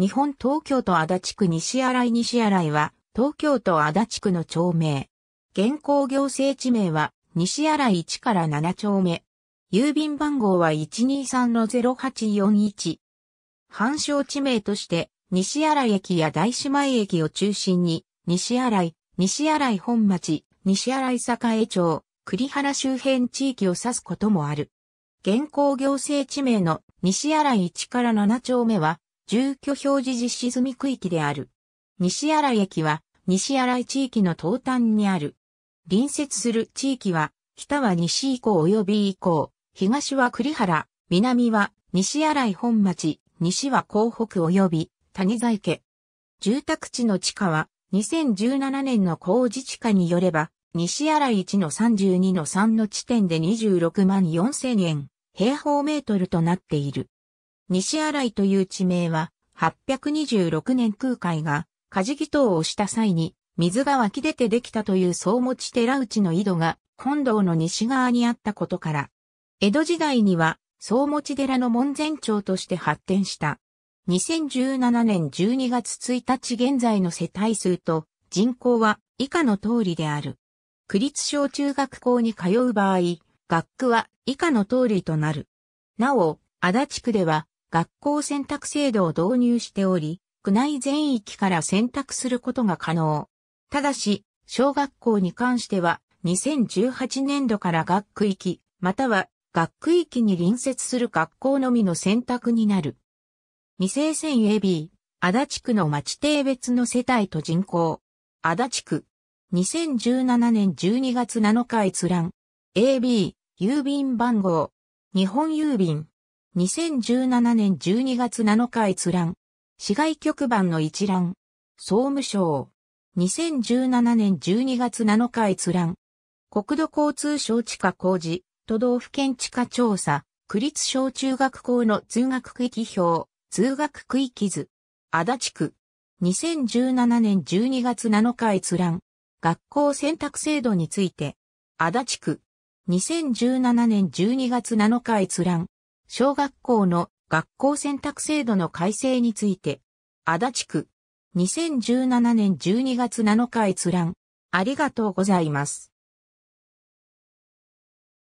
日本東京都足立区西新井西新井は、東京都足立区の町名。現行行政地名は、西新井1から7丁目。郵便番号は123-0841。繁証地名として、西新井駅や大島駅を中心に、西新井、西新井本町、西新井栄町、栗原周辺地域を指すこともある。現行行政地名の西新井1から7丁目は、住居表示実施済み区域である。西新井駅は、西新井地域の東端にある。隣接する地域は、北は西以降及び以降、東は栗原、南は西新井本町、西は江北及び谷在家。住宅地の地価は、2017年の工事地価によれば、西新井1の32の3の地点で26万4000円、平方メートルとなっている。西新井という地名は、826年空海が、カジギ島をした際に、水が湧き出てできたという総持寺内の井戸が、本堂の西側にあったことから、江戸時代には、総持寺の門前町として発展した。2017年12月1日現在の世帯数と人口は以下の通りである。区立小中学校に通う場合、学区は以下の通りとなる。なお、足立区では学校選択制度を導入しており、区内全域から選択することが可能。ただし、小学校に関しては、2018年度から学区域、または学区域に隣接する学校のみの選択になる。未成線 AB、足立区の町定別の世帯と人口。足立区、2017年12月7日閲覧。AB、郵便番号。日本郵便。2017年12月7日閲覧。市外局番の一覧。総務省。2017年12月7日閲覧。国土交通省地下工事、都道府県地下調査、区立小中学校の通学区域表、通学区域図。足立区。2017年12月7日閲覧。学校選択制度について。足立区。2017年12月7日閲覧。小学校の学校選択制度の改正について、足立区、2017年12月7日閲覧。ありがとうございます。